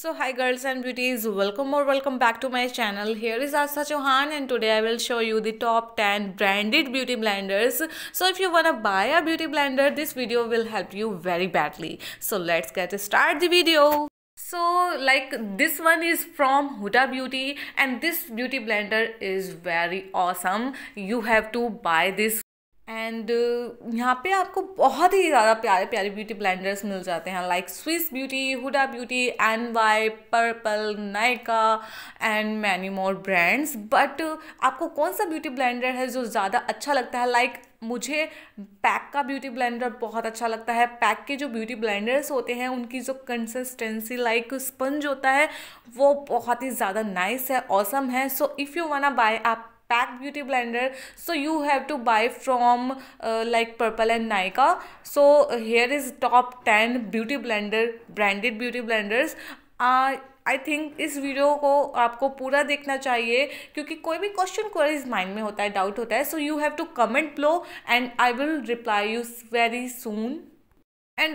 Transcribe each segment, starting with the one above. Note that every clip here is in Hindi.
So hi girls and beauties, welcome or welcome back to my channel. Here is Asa Chauhan and today I will show you the top 10 branded beauty blenders. So if you wanna buy a beauty blender, this video will help you very badly. So let's get started the video. So like this one is from Huda Beauty and this beauty blender is very awesome. You have to buy this and uh, यहाँ पे आपको बहुत ही ज़्यादा प्यारे प्यारे ब्यूटी ब्लेंडर्स मिल जाते हैं like swiss beauty huda beauty N Y purple Nykaa and many more brands but आपको कौन सा ब्यूटी ब्लेंडर है जो ज़्यादा अच्छा लगता है लाइक like, मुझे पैक का ब्यूटी ब्लेंडर बहुत अच्छा लगता है पैक के जो ब्यूटी ब्लेंडर्स होते हैं उनकी जो कंसिस्टेंसी लाइक स्पंज होता है वो बहुत ही ज़्यादा नाइस है औसम है so if you wanna buy आप PAC beauty blender so you have to buy from like purple and Nykaa so here is top ten beauty blender branded beauty blenders I think इस वीडियो को आपको पूरा देखना चाहिए क्योंकि कोई भी क्वेश्चन क्वेरीज माइंड में होता है डाउट होता है so you have to comment below and I will reply you very soon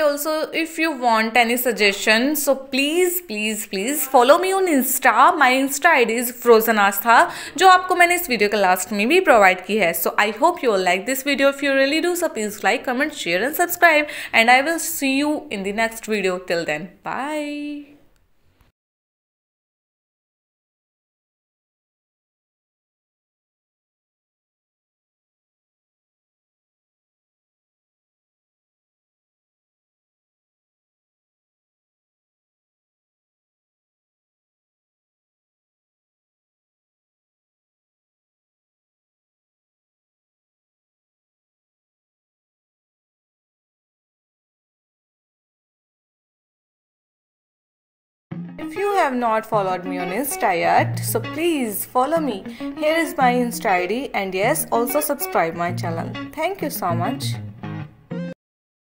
also if you want any suggestion so please please please follow me on insta my insta I D is frozen Aastha जो आपको मैंने इस वीडियो के लास्ट में भी प्रोवाइड की है so I hope you like this video if you really do so please like comment share and subscribe and I will see you in the next video till then bye If you have not followed me on Insta yet, so please follow me. Here is my Insta ID and yes, also subscribe my channel. Thank you so much.